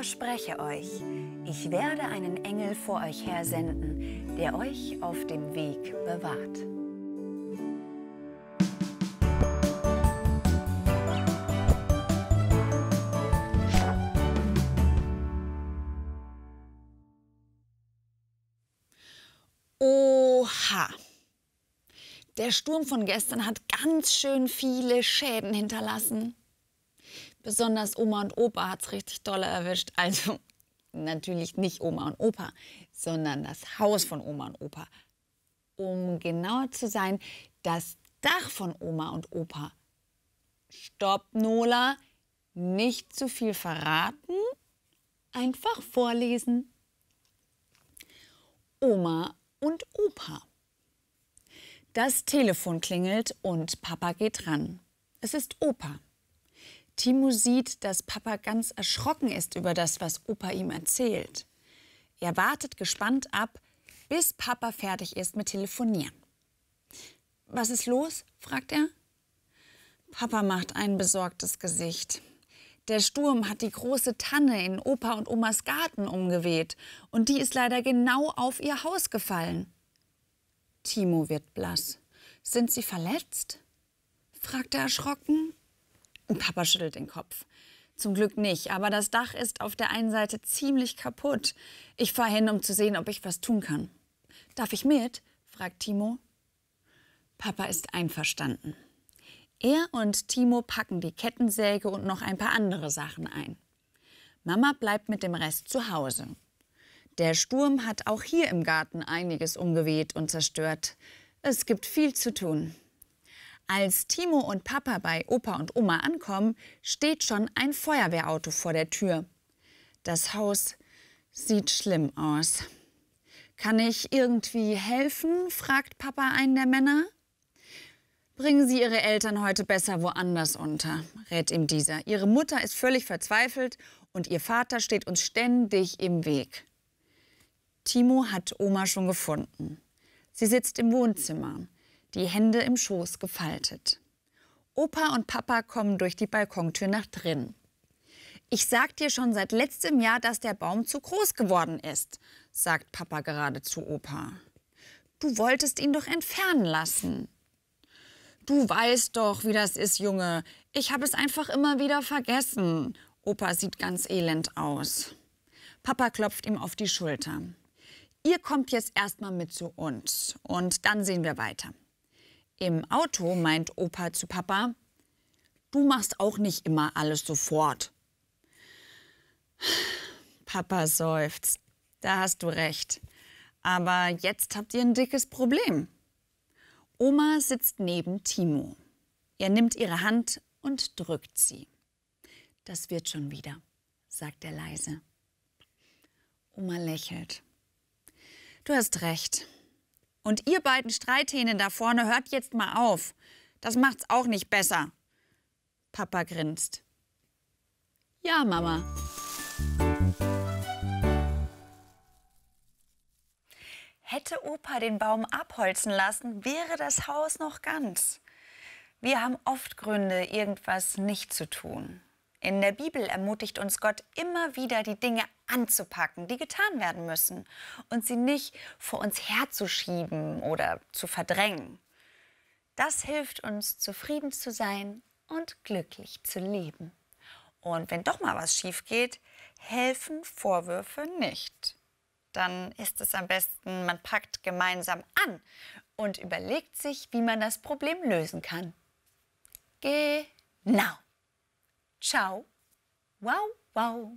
verspreche euch, ich werde einen Engel vor euch hersenden, der euch auf dem Weg bewahrt. Oha! Der Sturm von gestern hat ganz schön viele Schäden hinterlassen. Besonders Oma und Opa hat es richtig doll erwischt. Also natürlich nicht Oma und Opa, sondern das Haus von Oma und Opa. Um genauer zu sein, das Dach von Oma und Opa. Stopp, Nola, nicht zu viel verraten, einfach vorlesen. Oma und Opa. Das Telefon klingelt und Papa geht ran. Es ist Opa. Timo sieht, dass Papa ganz erschrocken ist über das, was Opa ihm erzählt. Er wartet gespannt ab, bis Papa fertig ist mit Telefonieren. Was ist los? fragt er. Papa macht ein besorgtes Gesicht. Der Sturm hat die große Tanne in Opa und Omas Garten umgeweht und die ist leider genau auf ihr Haus gefallen. Timo wird blass. Sind Sie verletzt? fragt er erschrocken. Papa schüttelt den Kopf. Zum Glück nicht, aber das Dach ist auf der einen Seite ziemlich kaputt. Ich fahre hin, um zu sehen, ob ich was tun kann. Darf ich mit? fragt Timo. Papa ist einverstanden. Er und Timo packen die Kettensäge und noch ein paar andere Sachen ein. Mama bleibt mit dem Rest zu Hause. Der Sturm hat auch hier im Garten einiges umgeweht und zerstört. Es gibt viel zu tun. Als Timo und Papa bei Opa und Oma ankommen, steht schon ein Feuerwehrauto vor der Tür. Das Haus sieht schlimm aus. Kann ich irgendwie helfen? fragt Papa einen der Männer. Bringen Sie Ihre Eltern heute besser woanders unter, rät ihm dieser. Ihre Mutter ist völlig verzweifelt und Ihr Vater steht uns ständig im Weg. Timo hat Oma schon gefunden. Sie sitzt im Wohnzimmer die Hände im Schoß gefaltet. Opa und Papa kommen durch die Balkontür nach drin. Ich sag dir schon seit letztem Jahr, dass der Baum zu groß geworden ist, sagt Papa gerade zu Opa. Du wolltest ihn doch entfernen lassen. Du weißt doch, wie das ist, Junge. Ich habe es einfach immer wieder vergessen. Opa sieht ganz elend aus. Papa klopft ihm auf die Schulter. Ihr kommt jetzt erstmal mit zu uns und dann sehen wir weiter. Im Auto meint Opa zu Papa, du machst auch nicht immer alles sofort. Papa seufzt, da hast du recht. Aber jetzt habt ihr ein dickes Problem. Oma sitzt neben Timo. Er nimmt ihre Hand und drückt sie. Das wird schon wieder, sagt er leise. Oma lächelt. Du hast recht, und ihr beiden Streithähnen da vorne, hört jetzt mal auf. Das macht's auch nicht besser. Papa grinst. Ja, Mama. Hätte Opa den Baum abholzen lassen, wäre das Haus noch ganz. Wir haben oft Gründe, irgendwas nicht zu tun. In der Bibel ermutigt uns Gott immer wieder, die Dinge anzupacken, die getan werden müssen und sie nicht vor uns herzuschieben oder zu verdrängen. Das hilft uns, zufrieden zu sein und glücklich zu leben. Und wenn doch mal was schief geht, helfen Vorwürfe nicht. Dann ist es am besten, man packt gemeinsam an und überlegt sich, wie man das Problem lösen kann. Genau. Tchau. Uau, uau.